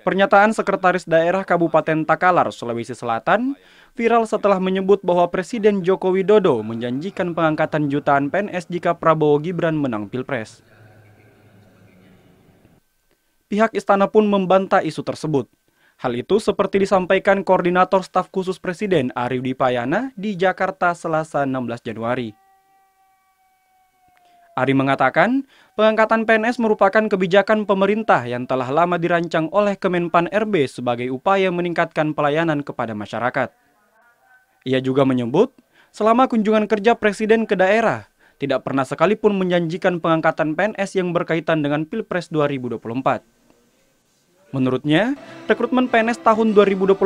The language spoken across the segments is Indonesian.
Pernyataan Sekretaris Daerah Kabupaten Takalar, Sulawesi Selatan, viral setelah menyebut bahwa Presiden Joko Widodo menjanjikan pengangkatan jutaan PNS jika Prabowo Gibran menang Pilpres. Pihak istana pun membantah isu tersebut. Hal itu seperti disampaikan Koordinator Staf Khusus Presiden Ari Dipayana di Jakarta Selasa 16 Januari. Ari mengatakan, pengangkatan PNS merupakan kebijakan pemerintah yang telah lama dirancang oleh Kemenpan RB sebagai upaya meningkatkan pelayanan kepada masyarakat. Ia juga menyebut, selama kunjungan kerja Presiden ke daerah, tidak pernah sekalipun menjanjikan pengangkatan PNS yang berkaitan dengan Pilpres 2024. Menurutnya, rekrutmen PNS tahun 2024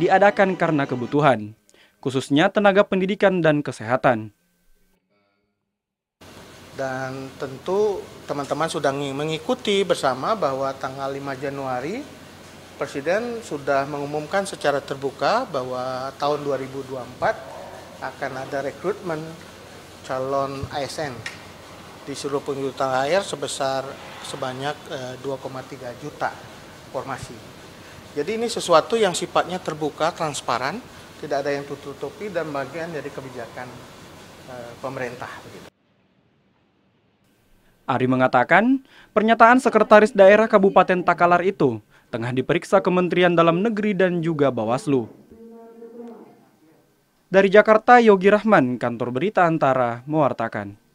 diadakan karena kebutuhan, khususnya tenaga pendidikan dan kesehatan dan tentu teman-teman sudah mengikuti bersama bahwa tanggal 5 Januari Presiden sudah mengumumkan secara terbuka bahwa tahun 2024 akan ada rekrutmen calon ASN di seluruh penjuru air sebesar sebanyak 2,3 eh, juta formasi. Jadi ini sesuatu yang sifatnya terbuka, transparan, tidak ada yang tutup-tutupi dan bagian dari kebijakan eh, pemerintah. Ari mengatakan, pernyataan Sekretaris Daerah Kabupaten Takalar itu tengah diperiksa Kementerian Dalam Negeri dan juga Bawaslu. Dari Jakarta, Yogi Rahman, Kantor Berita Antara, mewartakan.